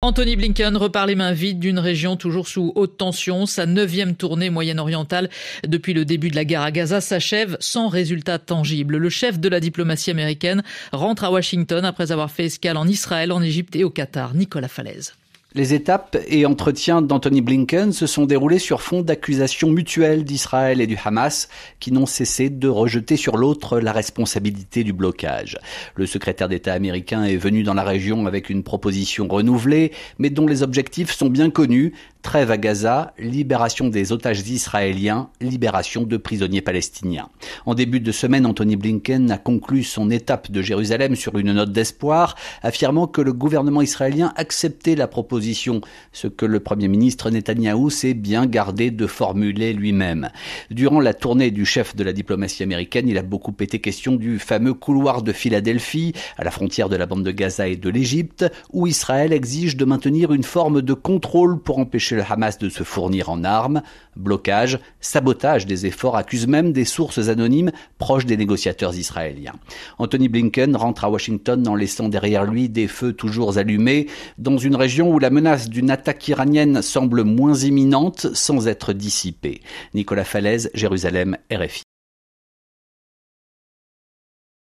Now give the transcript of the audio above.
Anthony Blinken repart les mains vides d'une région toujours sous haute tension. Sa neuvième tournée moyen-orientale depuis le début de la guerre à Gaza s'achève sans résultat tangible. Le chef de la diplomatie américaine rentre à Washington après avoir fait escale en Israël, en Égypte et au Qatar. Nicolas Falaise. Les étapes et entretiens d'Anthony Blinken se sont déroulés sur fond d'accusations mutuelles d'Israël et du Hamas qui n'ont cessé de rejeter sur l'autre la responsabilité du blocage. Le secrétaire d'État américain est venu dans la région avec une proposition renouvelée mais dont les objectifs sont bien connus, Trêve à Gaza, libération des otages israéliens, libération de prisonniers palestiniens. En début de semaine, Anthony Blinken a conclu son étape de Jérusalem sur une note d'espoir, affirmant que le gouvernement israélien acceptait la proposition, ce que le Premier ministre Netanyahou s'est bien gardé de formuler lui-même. Durant la tournée du chef de la diplomatie américaine, il a beaucoup été question du fameux couloir de Philadelphie, à la frontière de la bande de Gaza et de l'Égypte, où Israël exige de maintenir une forme de contrôle pour empêcher le Hamas de se fournir en armes, blocage, sabotage des efforts accuse même des sources anonymes proches des négociateurs israéliens. Anthony Blinken rentre à Washington en laissant derrière lui des feux toujours allumés, dans une région où la menace d'une attaque iranienne semble moins imminente sans être dissipée. Nicolas Falaise, Jérusalem, RFI.